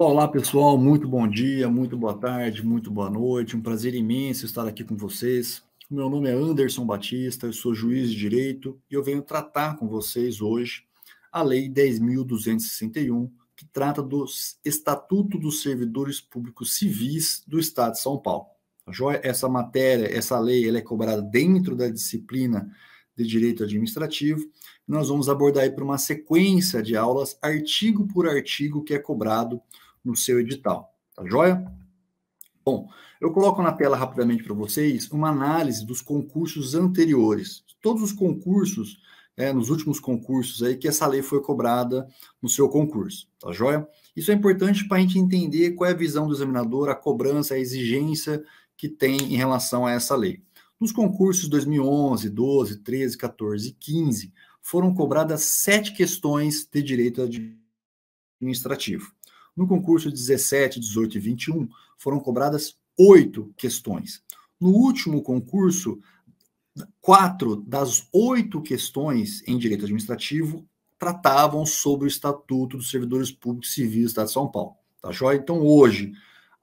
Olá, pessoal, muito bom dia, muito boa tarde, muito boa noite. Um prazer imenso estar aqui com vocês. Meu nome é Anderson Batista, eu sou juiz de direito e eu venho tratar com vocês hoje a Lei 10.261, que trata do Estatuto dos Servidores Públicos Civis do Estado de São Paulo. Tá essa matéria, essa lei, ela é cobrada dentro da disciplina de direito administrativo. Nós vamos abordar aí por uma sequência de aulas, artigo por artigo, que é cobrado no seu edital. Tá joia? Bom, eu coloco na tela rapidamente para vocês uma análise dos concursos anteriores. Todos os concursos, é, nos últimos concursos aí, que essa lei foi cobrada no seu concurso, tá joia? Isso é importante para a gente entender qual é a visão do examinador, a cobrança, a exigência que tem em relação a essa lei. Nos concursos 2011, 12, 13, 14 e 15, foram cobradas sete questões de direito administrativo. No concurso 17, 18 e 21, foram cobradas oito questões. No último concurso, quatro das oito questões em direito administrativo tratavam sobre o Estatuto dos Servidores Públicos Civis do Estado de São Paulo. Tá joia? Então, hoje,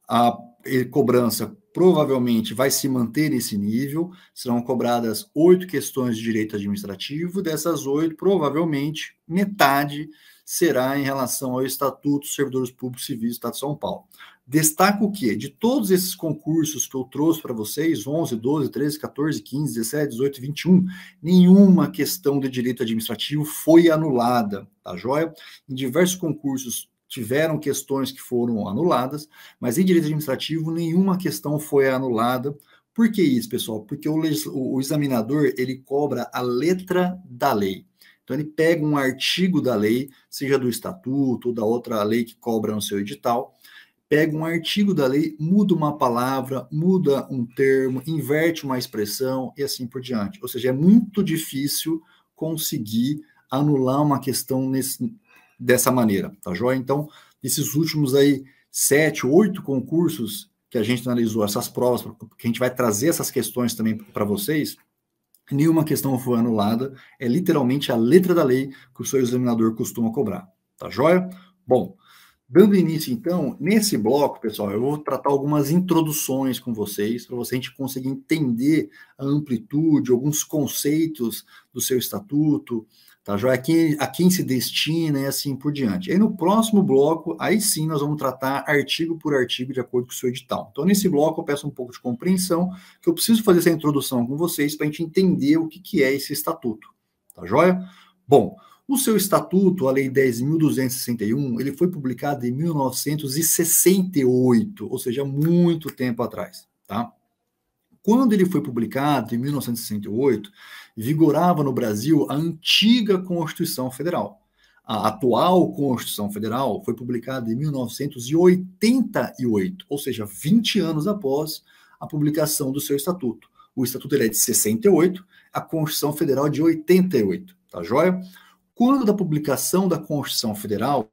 a eh, cobrança provavelmente vai se manter nesse nível. Serão cobradas oito questões de direito administrativo. Dessas oito, provavelmente, metade será em relação ao Estatuto dos Servidores Públicos Civis do Estado de São Paulo. Destaco que, de todos esses concursos que eu trouxe para vocês, 11, 12, 13, 14, 15, 17, 18, 21, nenhuma questão de direito administrativo foi anulada, tá joia? Em diversos concursos tiveram questões que foram anuladas, mas em direito administrativo nenhuma questão foi anulada. Por que isso, pessoal? Porque o, o examinador ele cobra a letra da lei. Então, ele pega um artigo da lei, seja do estatuto ou da outra lei que cobra no seu edital, pega um artigo da lei, muda uma palavra, muda um termo, inverte uma expressão e assim por diante. Ou seja, é muito difícil conseguir anular uma questão nesse, dessa maneira, tá joia? Então, esses últimos aí sete, oito concursos que a gente analisou, essas provas, que a gente vai trazer essas questões também para vocês, nenhuma questão foi anulada, é literalmente a letra da lei que o seu examinador costuma cobrar. Tá joia? Bom, dando início então, nesse bloco, pessoal, eu vou tratar algumas introduções com vocês, para você a gente conseguir entender a amplitude, alguns conceitos do seu estatuto, tá joia? A quem, a quem se destina e assim por diante. Aí no próximo bloco, aí sim nós vamos tratar artigo por artigo de acordo com o seu edital. Então nesse bloco eu peço um pouco de compreensão, que eu preciso fazer essa introdução com vocês para a gente entender o que, que é esse estatuto, tá joia? Bom, o seu estatuto, a Lei 10.261, ele foi publicado em 1968, ou seja, muito tempo atrás, tá? Quando ele foi publicado, em 1968, vigorava no Brasil a antiga Constituição Federal. A atual Constituição Federal foi publicada em 1988, ou seja, 20 anos após a publicação do seu estatuto. O estatuto é de 68, a Constituição Federal é de 88, tá joia? Quando da publicação da Constituição Federal,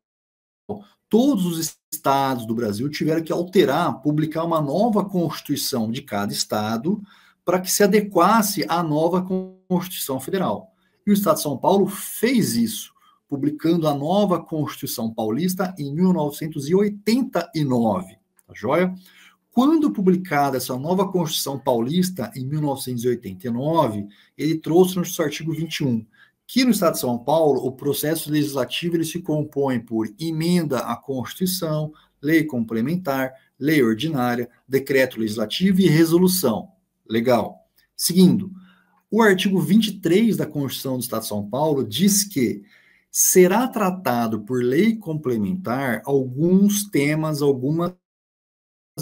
todos os estados do Brasil tiveram que alterar, publicar uma nova constituição de cada estado, para que se adequasse à nova Constituição Federal. E o Estado de São Paulo fez isso, publicando a nova Constituição Paulista em 1989. Tá joia? Quando publicada essa nova Constituição Paulista, em 1989, ele trouxe no seu artigo 21 que no Estado de São Paulo o processo legislativo ele se compõe por emenda à Constituição, lei complementar, lei ordinária, decreto legislativo e resolução. Legal. Seguindo, o artigo 23 da Constituição do Estado de São Paulo diz que será tratado por lei complementar alguns temas, algumas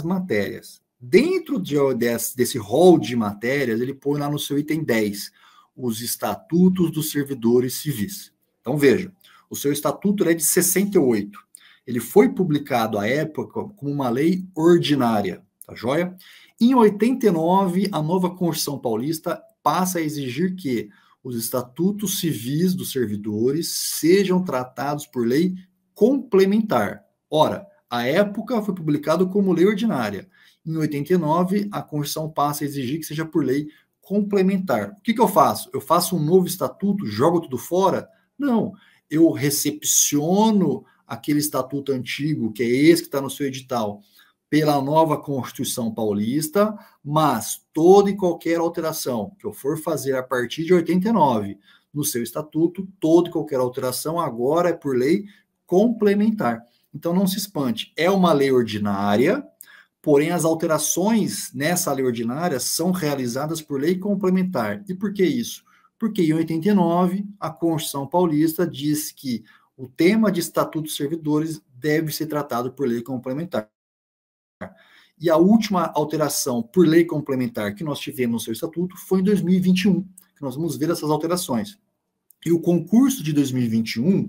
matérias. Dentro de, desse, desse rol de matérias, ele põe lá no seu item 10, os estatutos dos servidores civis. Então, veja, o seu estatuto é de 68. Ele foi publicado à época como uma lei ordinária. Tá joia? Em 89, a nova Constituição Paulista passa a exigir que os estatutos civis dos servidores sejam tratados por lei complementar. Ora, a época foi publicado como lei ordinária. Em 89, a Constituição passa a exigir que seja por lei complementar. O que, que eu faço? Eu faço um novo estatuto, jogo tudo fora? Não. Eu recepciono aquele estatuto antigo, que é esse que está no seu edital, pela nova Constituição Paulista, mas toda e qualquer alteração que eu for fazer a partir de 89 no seu estatuto, toda e qualquer alteração agora é por lei complementar. Então não se espante, é uma lei ordinária, porém as alterações nessa lei ordinária são realizadas por lei complementar. E por que isso? Porque em 89 a Constituição Paulista diz que o tema de estatuto dos servidores deve ser tratado por lei complementar. E a última alteração por lei complementar que nós tivemos no seu estatuto foi em 2021, que nós vamos ver essas alterações. E o concurso de 2021,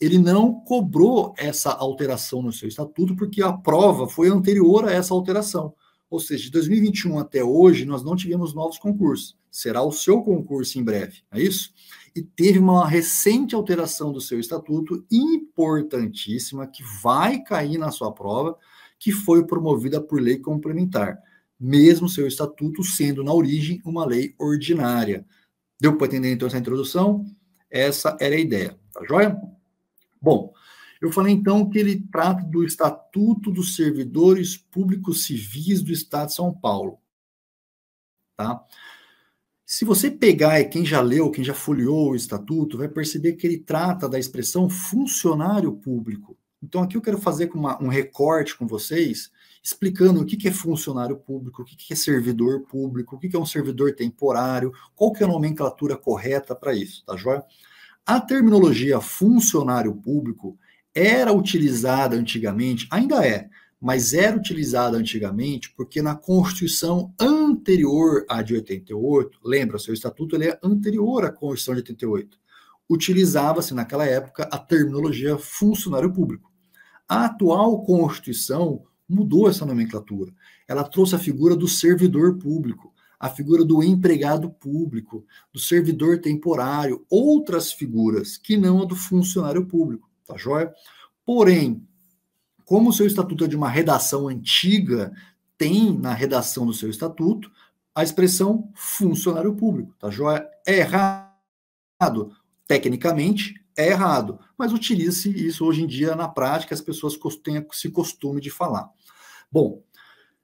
ele não cobrou essa alteração no seu estatuto, porque a prova foi anterior a essa alteração. Ou seja, de 2021 até hoje, nós não tivemos novos concursos. Será o seu concurso em breve, é isso? E teve uma recente alteração do seu estatuto, importantíssima, que vai cair na sua prova, que foi promovida por lei complementar, mesmo seu estatuto sendo, na origem, uma lei ordinária. Deu para entender, então, essa introdução? Essa era a ideia, tá joia? Bom, eu falei, então, que ele trata do Estatuto dos Servidores Públicos Civis do Estado de São Paulo. Tá? Se você pegar quem já leu, quem já folheou o estatuto, vai perceber que ele trata da expressão funcionário público. Então, aqui eu quero fazer uma, um recorte com vocês, explicando o que, que é funcionário público, o que, que é servidor público, o que, que é um servidor temporário, qual que é a nomenclatura correta para isso, tá joia? A terminologia funcionário público era utilizada antigamente, ainda é, mas era utilizada antigamente porque na Constituição anterior à de 88, lembra, seu estatuto ele é anterior à Constituição de 88, utilizava-se naquela época a terminologia funcionário público. A atual Constituição mudou essa nomenclatura. Ela trouxe a figura do servidor público, a figura do empregado público, do servidor temporário, outras figuras que não a do funcionário público, tá joia? Porém, como o seu estatuto é de uma redação antiga, tem na redação do seu estatuto a expressão funcionário público, tá joia? É errado, tecnicamente, é errado, mas utilize isso hoje em dia na prática, as pessoas têm esse costume de falar. Bom,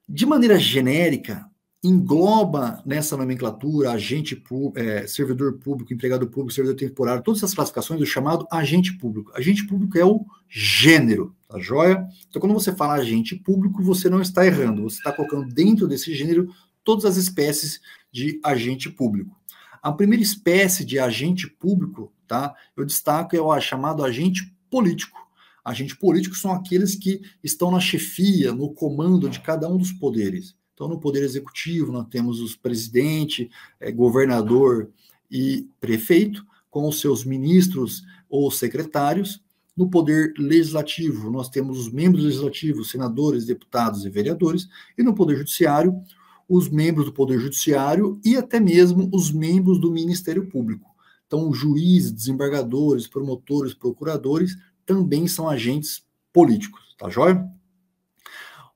de maneira genérica, engloba nessa nomenclatura agente é, servidor público, empregado público, servidor temporário, todas essas classificações do chamado agente público. Agente público é o gênero, tá joia? Então, quando você fala agente público, você não está errando, você está colocando dentro desse gênero todas as espécies de agente público. A primeira espécie de agente público tá? Eu destaco é o chamado agente político. Agente político são aqueles que estão na chefia, no comando de cada um dos poderes. Então, no poder executivo, nós temos os presidente, eh, governador e prefeito, com os seus ministros ou secretários. No poder legislativo, nós temos os membros legislativos, senadores, deputados e vereadores. E no poder judiciário, os membros do poder judiciário e até mesmo os membros do Ministério Público. Então, juízes, desembargadores, promotores, procuradores também são agentes políticos, tá joia?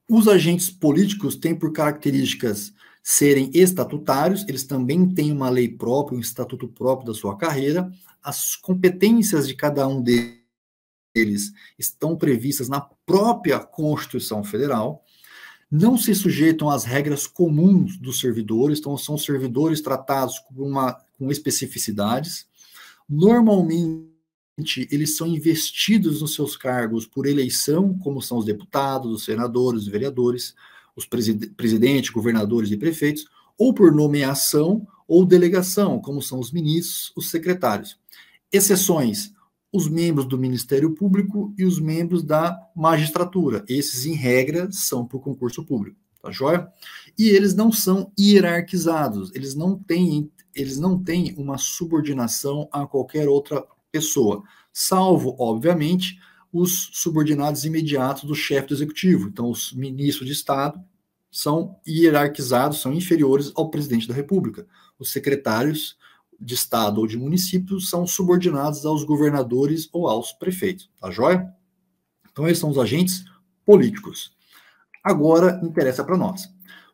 Os agentes políticos têm por características serem estatutários, eles também têm uma lei própria, um estatuto próprio da sua carreira, as competências de cada um deles estão previstas na própria Constituição Federal, não se sujeitam às regras comuns dos servidores, então são servidores tratados como uma com especificidades. Normalmente, eles são investidos nos seus cargos por eleição, como são os deputados, os senadores, os vereadores, os presid presidentes, governadores e prefeitos, ou por nomeação ou delegação, como são os ministros, os secretários. Exceções: os membros do Ministério Público e os membros da magistratura. Esses, em regra, são por concurso público, tá joia? E eles não são hierarquizados, eles não têm eles não têm uma subordinação a qualquer outra pessoa, salvo, obviamente, os subordinados imediatos do chefe do executivo. Então, os ministros de Estado são hierarquizados, são inferiores ao presidente da República. Os secretários de Estado ou de município são subordinados aos governadores ou aos prefeitos. Tá joia? Então, esses são os agentes políticos. Agora, interessa para nós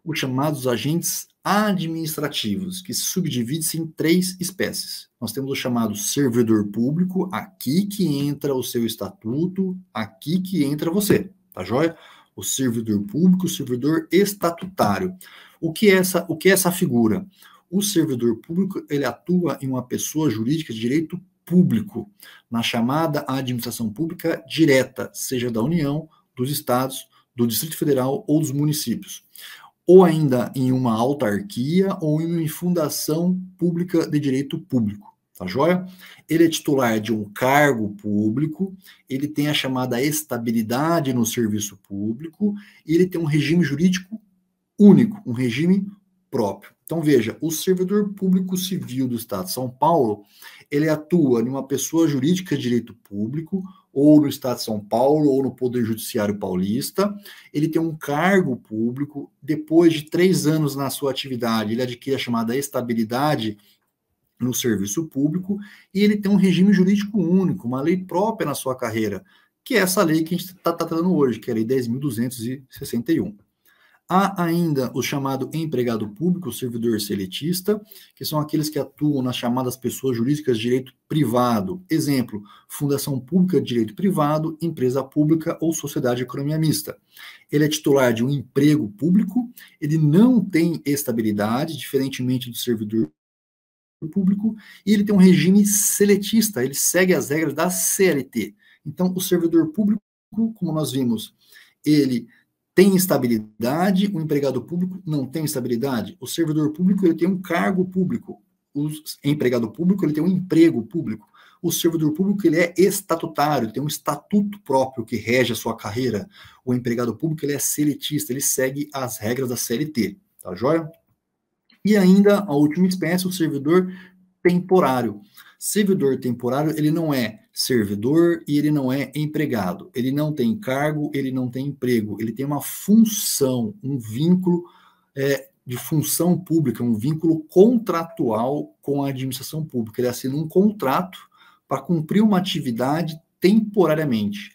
os chamados agentes administrativos, que subdivide-se em três espécies. Nós temos o chamado servidor público, aqui que entra o seu estatuto, aqui que entra você, tá joia? O servidor público, o servidor estatutário. O que é essa, o que é essa figura? O servidor público, ele atua em uma pessoa jurídica de direito público, na chamada administração pública direta, seja da União, dos estados, do Distrito Federal ou dos municípios ou ainda em uma autarquia ou em uma fundação pública de direito público, tá joia? Ele é titular de um cargo público, ele tem a chamada estabilidade no serviço público e ele tem um regime jurídico único, um regime próprio. Então veja, o servidor público civil do Estado de São Paulo, ele atua em uma pessoa jurídica de direito público ou no Estado de São Paulo, ou no Poder Judiciário Paulista. Ele tem um cargo público, depois de três anos na sua atividade, ele adquire a chamada estabilidade no serviço público, e ele tem um regime jurídico único, uma lei própria na sua carreira, que é essa lei que a gente está tratando hoje, que é a Lei 10.261. Há ainda o chamado empregado público, servidor seletista, que são aqueles que atuam nas chamadas pessoas jurídicas de direito privado. Exemplo: fundação pública de direito privado, empresa pública ou sociedade de economia mista. Ele é titular de um emprego público, ele não tem estabilidade, diferentemente do servidor público, e ele tem um regime seletista, ele segue as regras da CLT. Então, o servidor público, como nós vimos, ele tem estabilidade, o empregado público não tem estabilidade. O servidor público ele tem um cargo público, o empregado público ele tem um emprego público. O servidor público ele é estatutário, tem um estatuto próprio que rege a sua carreira. O empregado público ele é seletista, ele segue as regras da CLT, tá joia? E ainda a última espécie, o servidor temporário. Servidor temporário, ele não é servidor e ele não é empregado. Ele não tem cargo, ele não tem emprego, ele tem uma função, um vínculo é, de função pública, um vínculo contratual com a administração pública. Ele assina um contrato para cumprir uma atividade temporariamente.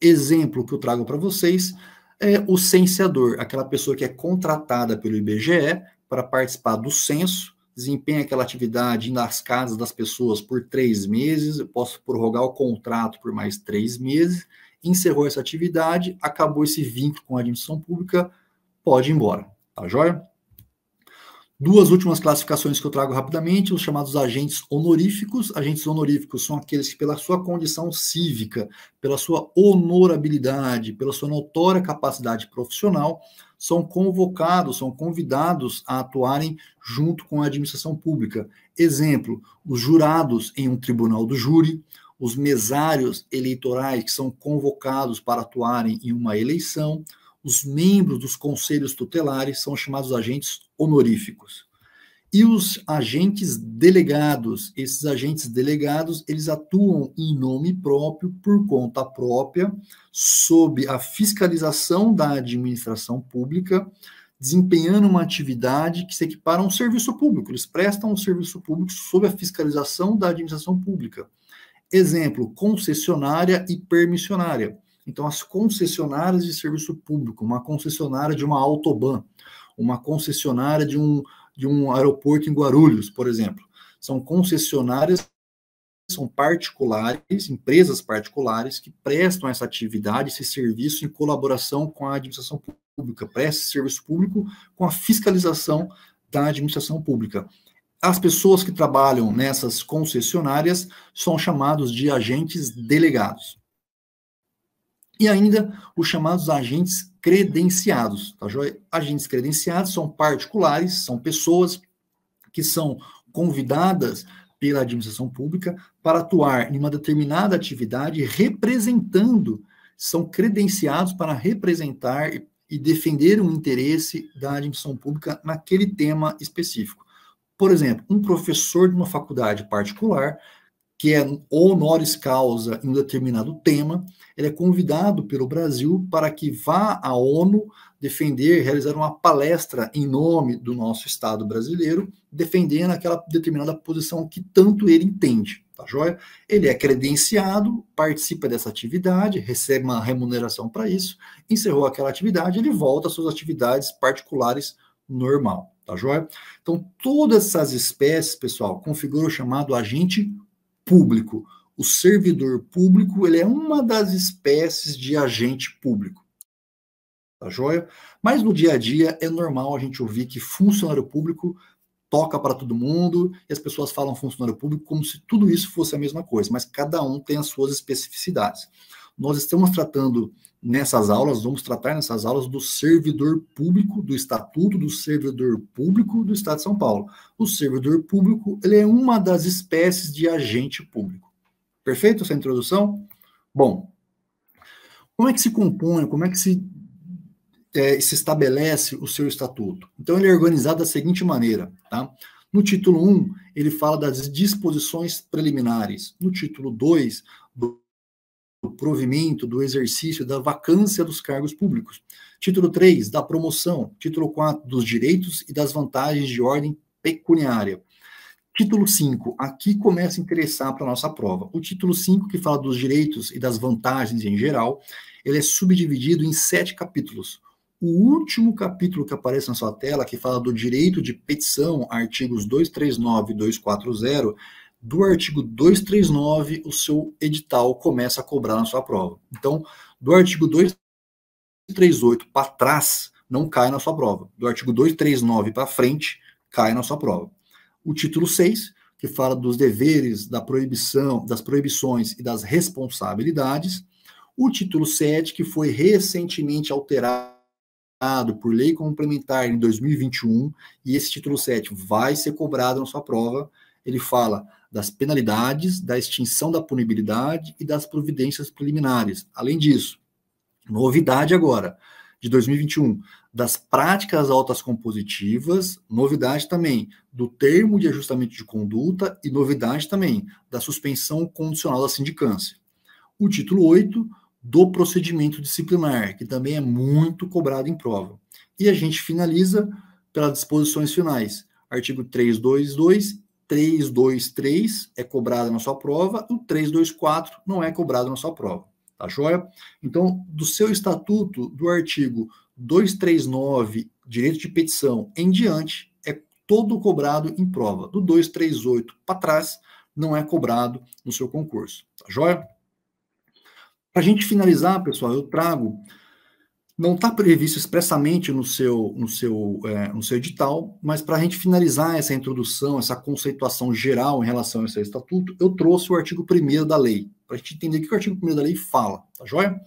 Exemplo que eu trago para vocês é o censeador, aquela pessoa que é contratada pelo IBGE para participar do censo desempenha aquela atividade nas casas das pessoas por três meses, eu posso prorrogar o contrato por mais três meses, encerrou essa atividade, acabou esse vínculo com a admissão pública, pode ir embora, tá joia? Duas últimas classificações que eu trago rapidamente, os chamados agentes honoríficos. Agentes honoríficos são aqueles que, pela sua condição cívica, pela sua honorabilidade, pela sua notória capacidade profissional, são convocados, são convidados a atuarem junto com a administração pública. Exemplo, os jurados em um tribunal do júri, os mesários eleitorais que são convocados para atuarem em uma eleição, os membros dos conselhos tutelares são chamados agentes honoríficos. E os agentes delegados, esses agentes delegados, eles atuam em nome próprio, por conta própria, sob a fiscalização da administração pública, desempenhando uma atividade que se equipara a um serviço público. Eles prestam um serviço público sob a fiscalização da administração pública. Exemplo, concessionária e permissionária. Então, as concessionárias de serviço público, uma concessionária de uma autoban, uma concessionária de um de um aeroporto em Guarulhos, por exemplo. São concessionárias, são particulares, empresas particulares que prestam essa atividade, esse serviço em colaboração com a administração pública, presta serviço público com a fiscalização da administração pública. As pessoas que trabalham nessas concessionárias são chamados de agentes delegados. E ainda os chamados agentes credenciados. Tá? Agentes credenciados são particulares, são pessoas que são convidadas pela administração pública para atuar em uma determinada atividade representando, são credenciados para representar e defender um interesse da administração pública naquele tema específico. Por exemplo, um professor de uma faculdade particular que é honoris causa em um determinado tema, ele é convidado pelo Brasil para que vá à ONU defender, realizar uma palestra em nome do nosso Estado brasileiro, defendendo aquela determinada posição que tanto ele entende, tá joia? Ele é credenciado, participa dessa atividade, recebe uma remuneração para isso, encerrou aquela atividade, ele volta às suas atividades particulares normal, tá joia? Então, todas essas espécies, pessoal, configuram o chamado agente público. O servidor público ele é uma das espécies de agente público. Tá joia? Mas no dia a dia é normal a gente ouvir que funcionário público toca para todo mundo e as pessoas falam funcionário público como se tudo isso fosse a mesma coisa, mas cada um tem as suas especificidades. Nós estamos tratando nessas aulas, vamos tratar nessas aulas do servidor público, do Estatuto do Servidor Público do Estado de São Paulo. O servidor público, ele é uma das espécies de agente público. Perfeito essa introdução? Bom, como é que se compõe, como é que se, é, se estabelece o seu estatuto? Então, ele é organizado da seguinte maneira, tá? No título 1, ele fala das disposições preliminares. No título 2, provimento, do exercício da vacância dos cargos públicos. Título 3, da promoção. Título 4, dos direitos e das vantagens de ordem pecuniária. Título 5, aqui começa a interessar para a nossa prova. O título 5, que fala dos direitos e das vantagens em geral, ele é subdividido em sete capítulos. O último capítulo que aparece na sua tela, que fala do direito de petição, artigos 239 e 240, do artigo 239, o seu edital começa a cobrar na sua prova. Então, do artigo 238 para trás, não cai na sua prova. Do artigo 239 para frente, cai na sua prova. O título 6, que fala dos deveres, da proibição, das proibições e das responsabilidades. O título 7, que foi recentemente alterado por lei complementar em 2021, e esse título 7 vai ser cobrado na sua prova ele fala das penalidades, da extinção da punibilidade e das providências preliminares. Além disso, novidade agora, de 2021, das práticas altas compositivas, novidade também do termo de ajustamento de conduta e novidade também da suspensão condicional da sindicância. O título 8 do procedimento disciplinar, que também é muito cobrado em prova. E a gente finaliza pelas disposições finais, artigo 322 323 é cobrado na sua prova, o 324 não é cobrado na sua prova. Tá joia? Então, do seu estatuto, do artigo 239, direito de petição, em diante, é todo cobrado em prova. Do 238 para trás, não é cobrado no seu concurso. Tá joia? Para a gente finalizar, pessoal, eu trago não está previsto expressamente no seu, no seu, é, no seu edital, mas para a gente finalizar essa introdução, essa conceituação geral em relação a esse estatuto, eu trouxe o artigo 1 da lei, para a gente entender o que o artigo 1 da lei fala, tá joia?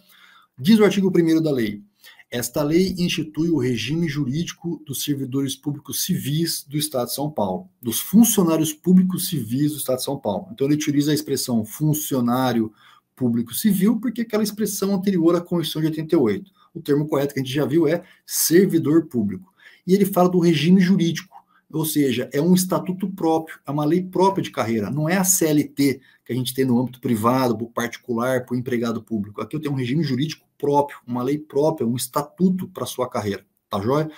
Diz o artigo 1 da lei: Esta lei institui o regime jurídico dos servidores públicos civis do Estado de São Paulo, dos funcionários públicos civis do Estado de São Paulo. Então, ele utiliza a expressão funcionário público civil, porque é aquela expressão anterior à Constituição de 88 o termo correto que a gente já viu é servidor público. E ele fala do regime jurídico, ou seja, é um estatuto próprio, é uma lei própria de carreira, não é a CLT que a gente tem no âmbito privado, para particular, para o empregado público. Aqui eu tenho um regime jurídico próprio, uma lei própria, um estatuto para a sua carreira, tá joia?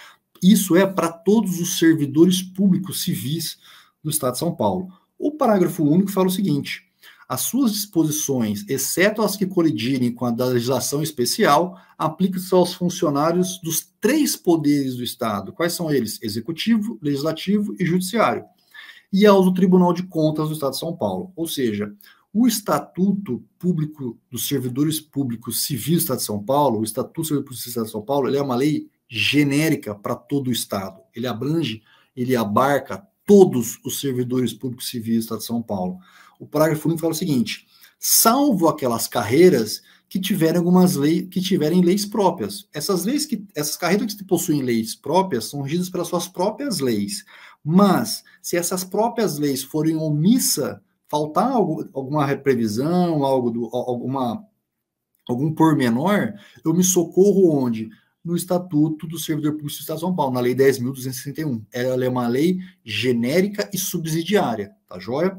Isso é para todos os servidores públicos civis do Estado de São Paulo. O parágrafo único fala o seguinte: as suas disposições, exceto as que colidirem com a da legislação especial, aplicam-se aos funcionários dos três poderes do Estado. Quais são eles? Executivo, Legislativo e Judiciário. E aos do Tribunal de Contas do Estado de São Paulo. Ou seja, o Estatuto Público dos Servidores Públicos Civis do Estado de São Paulo, o Estatuto dos Servidores Públicos do Estado de São Paulo, ele é uma lei genérica para todo o Estado. Ele abrange, ele abarca todos os servidores públicos civis do Estado de São Paulo o parágrafo 1 fala o seguinte: salvo aquelas carreiras que tiverem algumas leis, que tiverem leis próprias. Essas leis que essas carreiras que possuem leis próprias são regidas pelas suas próprias leis. Mas se essas próprias leis forem omissa, faltar algo, alguma previsão, algo do, alguma algum pormenor, eu me socorro onde? No Estatuto do Servidor Público do Estado de São Paulo, na Lei 10.261. Ela é uma lei genérica e subsidiária, tá joia?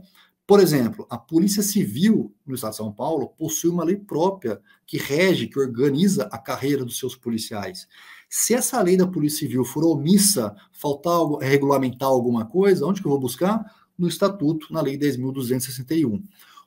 Por exemplo, a Polícia Civil no Estado de São Paulo possui uma lei própria que rege, que organiza a carreira dos seus policiais. Se essa lei da Polícia Civil for omissa, faltar algo, regulamentar alguma coisa, onde que eu vou buscar? No Estatuto, na Lei 10.261.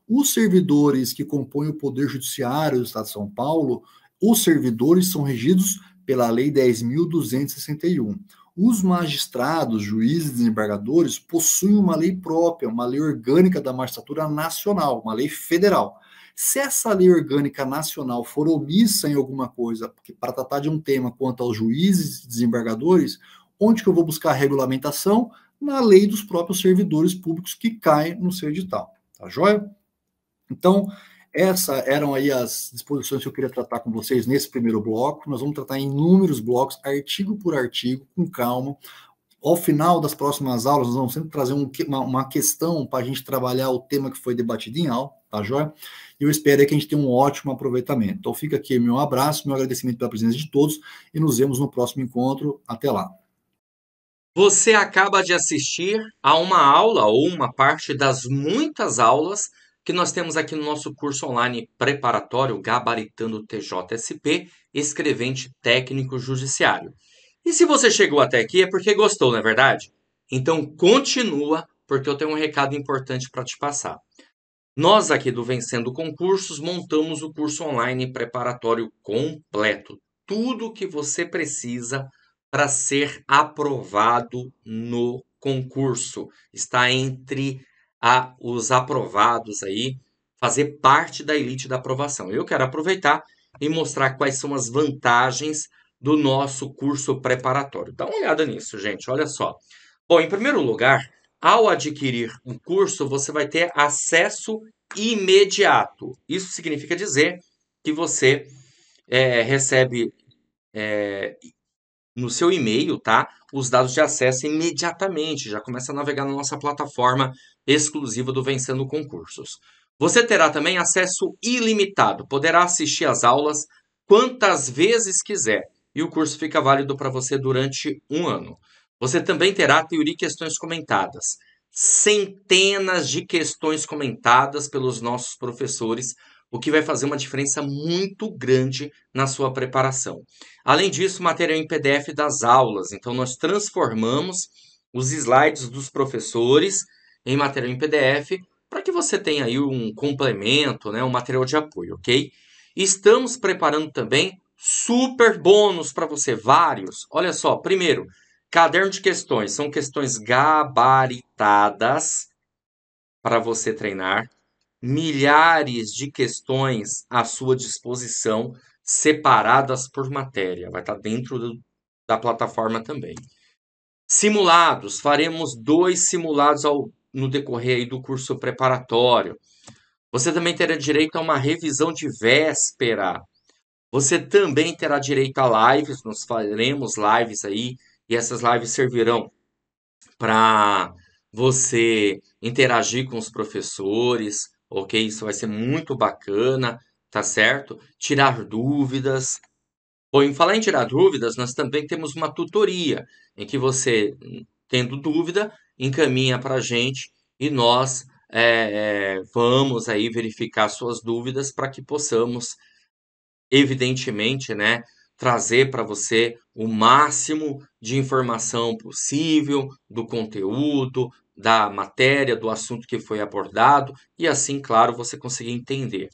Os servidores que compõem o Poder Judiciário do Estado de São Paulo, os servidores são regidos pela Lei 10.261. Os magistrados, juízes e desembargadores possuem uma lei própria, uma lei orgânica da magistratura nacional, uma lei federal. Se essa lei orgânica nacional for omissa em alguma coisa, para tratar de um tema quanto aos juízes e desembargadores, onde que eu vou buscar a regulamentação? Na lei dos próprios servidores públicos que cai no seu edital. Tá joia? Então, essas eram aí as disposições que eu queria tratar com vocês nesse primeiro bloco. Nós vamos tratar em inúmeros blocos, artigo por artigo, com calma. Ao final das próximas aulas, nós vamos sempre trazer um, uma, uma, questão para a gente trabalhar o tema que foi debatido em aula, tá joia? E eu espero que a gente tenha um ótimo aproveitamento. Então fica aqui meu abraço, meu agradecimento pela presença de todos e nos vemos no próximo encontro. Até lá. Você acaba de assistir a uma aula ou uma parte das muitas aulas que nós temos aqui no nosso curso online preparatório Gabaritando TJSP, Escrevente Técnico Judiciário. E se você chegou até aqui é porque gostou, não é verdade? Então continua, porque eu tenho um recado importante para te passar. Nós aqui do Vencendo Concursos montamos o curso online preparatório completo. Tudo o que você precisa para ser aprovado no concurso. Está entre a os aprovados aí fazer parte da elite da aprovação. Eu quero aproveitar e mostrar quais são as vantagens do nosso curso preparatório. Dá uma olhada nisso, gente, olha só. Bom, em primeiro lugar, ao adquirir um curso, você vai ter acesso imediato. Isso significa dizer que você é, recebe é, no seu e-mail, tá? Os dados de acesso imediatamente. Já começa a navegar na nossa plataforma exclusiva do Vencendo Concursos. Você terá também acesso ilimitado, poderá assistir às aulas quantas vezes quiser e o curso fica válido para você durante um ano. Você também terá teoria e questões comentadas. Centenas de questões comentadas pelos nossos professores, o que vai fazer uma diferença muito grande na sua preparação. Além disso, material em PDF das aulas. Então, nós transformamos os slides dos professores em material em PDF, para que você tenha aí um complemento, né, um material de apoio, ok? Estamos preparando também super bônus para você, vários. Olha só, primeiro, caderno de questões, são questões gabaritadas para você treinar, milhares de questões à sua disposição, separadas por matéria, vai estar tá dentro do, da plataforma também. Simulados, faremos dois simulados ao no decorrer do curso preparatório. Você também terá direito a uma revisão de véspera. Você também terá direito a lives, nós faremos lives aí, e essas lives servirão para você interagir com os professores, ok? Isso vai ser muito bacana, tá certo? Tirar dúvidas. Bom, em falar em tirar dúvidas, nós também temos uma tutoria em que você, tendo dúvida, encaminha para a gente e nós é, é, vamos aí verificar suas dúvidas para que possamos, evidentemente, né, trazer para você o máximo de informação possível do conteúdo, da matéria, do assunto que foi abordado e assim, claro, você conseguir entender.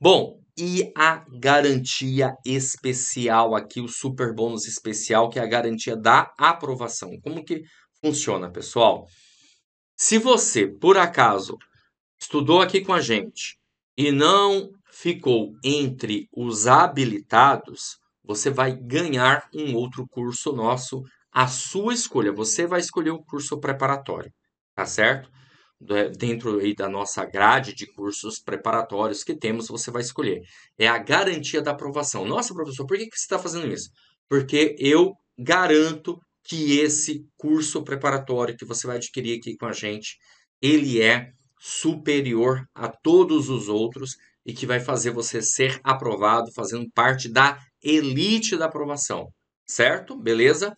Bom, e a garantia especial aqui, o super bônus especial, que é a garantia da aprovação. Como que funciona, pessoal. Se você, por acaso, estudou aqui com a gente e não ficou entre os habilitados, você vai ganhar um outro curso nosso à sua escolha. Você vai escolher um curso preparatório, tá certo? É, dentro aí da nossa grade de cursos preparatórios que temos, você vai escolher. É a garantia da aprovação. Nossa, professor, por que, que você está fazendo isso? Porque eu garanto que esse curso preparatório que você vai adquirir aqui com a gente, ele é superior a todos os outros e que vai fazer você ser aprovado, fazendo parte da elite da aprovação, certo? Beleza?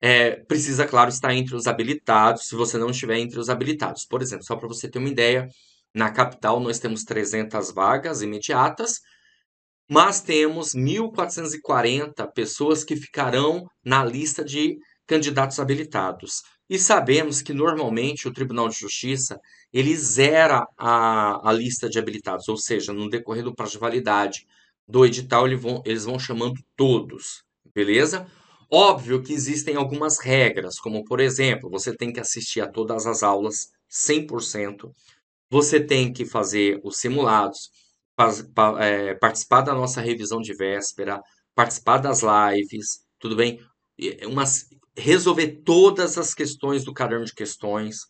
É, precisa, claro, estar entre os habilitados, se você não estiver entre os habilitados. Por exemplo, só para você ter uma ideia, na capital nós temos 300 vagas imediatas, mas temos 1.440 pessoas que ficarão na lista de candidatos habilitados. E sabemos que normalmente o Tribunal de Justiça ele zera a, a lista de habilitados, ou seja, no decorrer do prazo de validade do edital eles vão, eles vão chamando todos, beleza? Óbvio que existem algumas regras, como por exemplo, você tem que assistir a todas as aulas 100%, você tem que fazer os simulados, é, participar da nossa revisão de véspera, participar das lives, tudo bem? umas resolver todas as questões do caderno de questões.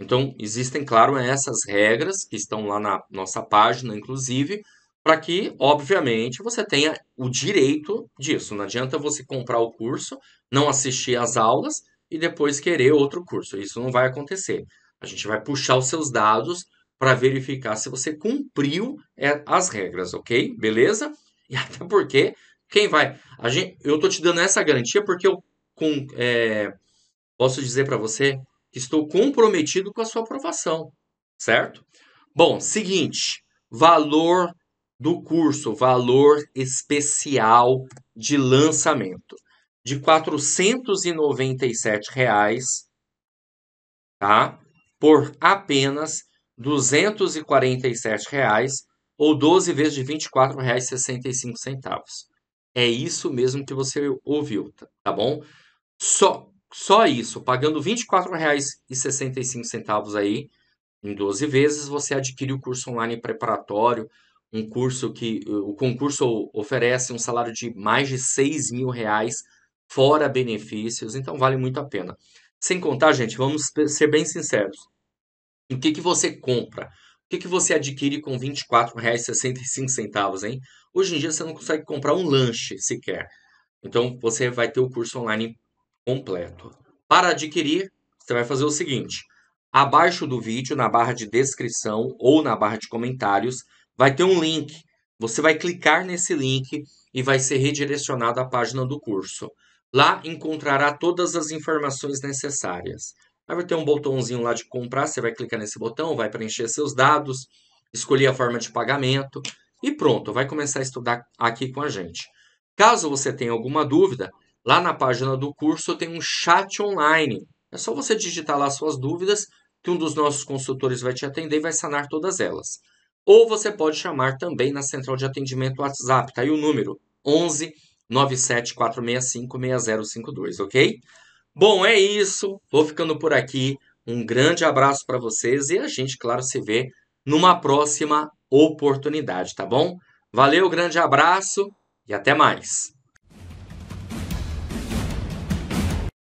Então, existem, claro, essas regras que estão lá na nossa página, inclusive, para que, obviamente, você tenha o direito disso. Não adianta você comprar o curso, não assistir às aulas e depois querer outro curso. Isso não vai acontecer. A gente vai puxar os seus dados para verificar se você cumpriu é, as regras, ok? Beleza? E até porque quem vai? A gente, eu estou te dando essa garantia porque eu com, é, posso dizer para você que estou comprometido com a sua aprovação, certo? Bom, seguinte, valor do curso, valor especial de lançamento de R$ 497, reais, tá? Por apenas R$ 247 reais, ou 12 vezes de R$ 24,65. É isso mesmo que você ouviu, tá, tá bom? Só, só isso, pagando R$ 24,65 aí em 12 vezes, você adquire o curso online preparatório, um curso que o concurso oferece um salário de mais de seis mil reais, fora benefícios, então vale muito a pena. Sem contar, gente, vamos ser bem sinceros. O que, que você compra? O que, que você adquire com R$ 24,65, hein? Hoje em dia você não consegue comprar um lanche sequer. Então você vai ter o curso online completo. Para adquirir, você vai fazer o seguinte: abaixo do vídeo, na barra de descrição ou na barra de comentários, vai ter um link. Você vai clicar nesse link e vai ser redirecionado à página do curso. Lá encontrará todas as informações necessárias. Aí vai ter um botãozinho lá de comprar, você vai clicar nesse botão, vai preencher seus dados, escolher a forma de pagamento e pronto, vai começar a estudar aqui com a gente. Caso você tenha alguma dúvida, lá na página do curso tem um chat online. É só você digitar lá suas dúvidas, que um dos nossos consultores vai te atender e vai sanar todas elas. Ou você pode chamar também na central de atendimento WhatsApp, tá aí o número 11 974656052, ok? Bom, é isso. Vou ficando por aqui. Um grande abraço para vocês e a gente, claro, se vê numa próxima oportunidade, tá bom? Valeu, grande abraço e até mais.